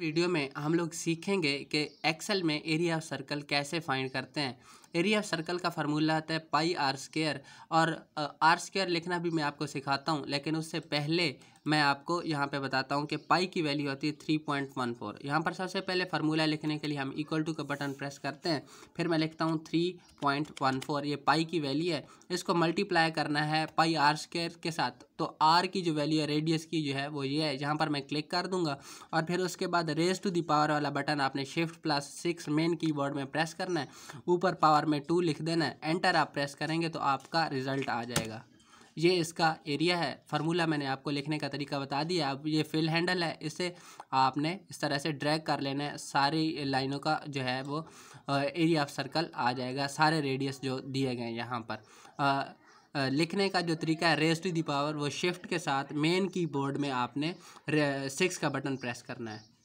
video में हम लोग सीखेंगे कि एक्सेल में एरिया ऑफ सर्कल कैसे फाइंड करते हैं एरिया ऑफ सर्कल का फार्मूला आता है पाई आर स्केयर और आर स्केयर लिखना भी मैं आपको सिखाता हूँ लेकिन उससे पहले मैं आपको यहाँ पे बताता हूँ कि पाई की वैल्यू होती है थ्री पॉइंट वन फोर यहाँ पर सबसे पहले फार्मूला लिखने के लिए हम इक्वल टू का बटन प्रेस करते हैं फिर मैं लिखता हूँ थ्री पॉइंट वन फोर ये पाई की वैल्यू है इसको मल्टीप्लाई करना है पाई आर स्केयर के साथ तो आर की जो वैल्यू है रेडियस की जो है वो ये है यहाँ पर मैं क्लिक कर दूंगा और फिर उसके बाद रेस टू दी पावर वाला बटन आपने shift plus six main keyboard में प्रेस करना है ऊपर पावर बार में टू लिख देना है एंटर आप प्रेस करेंगे तो आपका रिज़ल्ट आ जाएगा ये इसका एरिया है फार्मूला मैंने आपको लिखने का तरीका बता दिया अब ये फिल हैंडल है इसे आपने इस तरह से ड्रैग कर लेना है सारी लाइनों का जो है वो एरिया ऑफ सर्कल आ जाएगा सारे रेडियस जो दिए गए यहाँ पर आ, लिखने का जो तरीका है रेस टू दी पावर वो शिफ्ट के साथ मेन कीबोर्ड में आपने सिक्स का बटन प्रेस करना है